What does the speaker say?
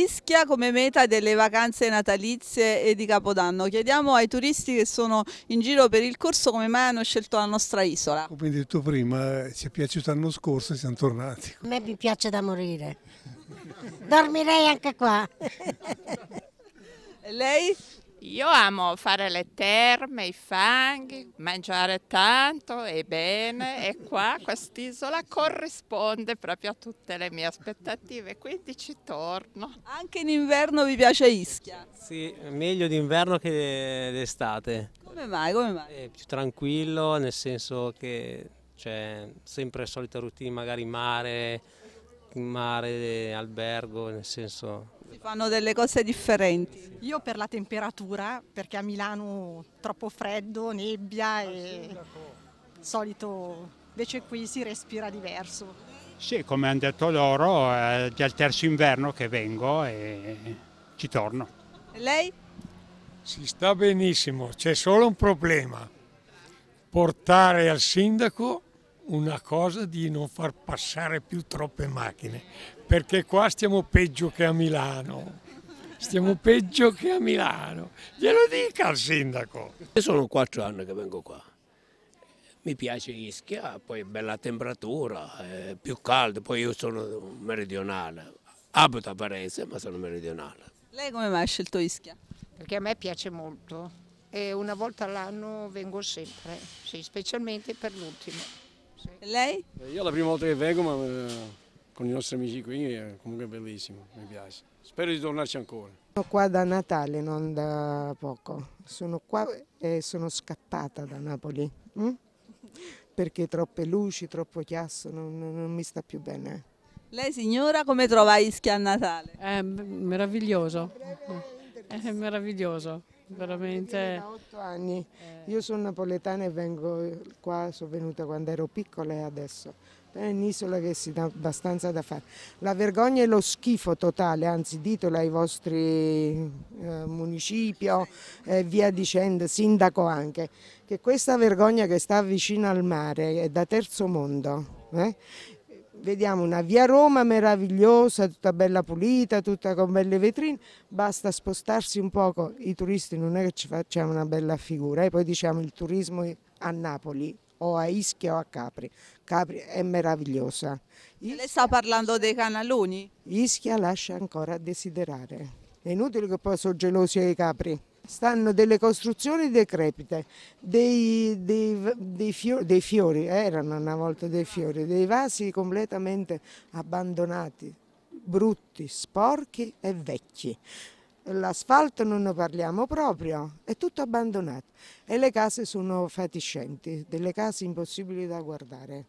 Ischia come meta delle vacanze natalizie e di Capodanno. Chiediamo ai turisti che sono in giro per il corso come mai hanno scelto la nostra isola. Come detto prima, eh, ci è piaciuto l'anno scorso e siamo tornati. A me mi piace da morire. Dormirei anche qua. lei? Io amo fare le terme, i fanghi, mangiare tanto e bene e qua quest'isola corrisponde proprio a tutte le mie aspettative, quindi ci torno. Anche in inverno vi piace Ischia? Sì, meglio d'inverno che d'estate. Come mai? Come mai? È più tranquillo, nel senso che c'è sempre la solita routine, magari mare, mare, albergo, nel senso... Si fanno delle cose differenti. Io per la temperatura, perché a Milano troppo freddo, nebbia ah, e solito... Invece qui si respira diverso. Sì, come hanno detto loro, è già il terzo inverno che vengo e ci torno. E lei? Si sta benissimo, c'è solo un problema. Portare al sindaco una cosa di non far passare più troppe macchine, perché qua stiamo peggio che a Milano. Stiamo peggio che a Milano. Glielo dica al sindaco. Io sono quattro anni che vengo qua. Mi piace Ischia, poi bella temperatura, eh, più caldo, poi io sono meridionale. Abito a Varese, ma sono meridionale. Lei come mai ha scelto Ischia? Perché a me piace molto e una volta all'anno vengo sempre, sì, specialmente per l'ultimo. E lei? Io è la prima volta che vengo, ma eh, con i nostri amici qui è comunque bellissimo, mi piace. Spero di tornarci ancora. Sono qua da Natale, non da poco. Sono qua e sono scappata da Napoli. Hm? Perché troppe luci, troppo chiasso, non, non, mi sta più bene. Lei signora come trova Ischia a Natale? È eh, meraviglioso. È eh, meraviglioso veramente... Da otto anni, eh. io sono napoletana e vengo qua, sono venuta quando ero piccola e adesso. È un'isola che si dà abbastanza da fare. La vergogna e lo schifo totale, anzi ditelo ai vostri eh, municipio e eh, via dicendo, sindaco anche, che questa vergogna che sta vicino al mare è da terzo mondo. Eh? vediamo una via Roma meravigliosa, tutta bella pulita, tutta con belle vetrine, basta spostarsi un poco, i turisti non è che ci facciamo una bella figura e eh. poi diciamo il turismo a Napoli o a Ischia o a Capri, Capri è meravigliosa. Ischia, lei sta parlando dei canaloni? Ischia lascia ancora a desiderare, è inutile che poi sono gelosi ai Capri stanno delle costruzioni decrepite, dei, dei, dei fiori, dei fiori eh, erano una volta dei fiori, dei vasi completamente abbandonati, brutti, sporchi e vecchi. L'asfalto non ne parliamo proprio, è tutto abbandonato e le case sono fatiscenti, delle case impossibili da guardare.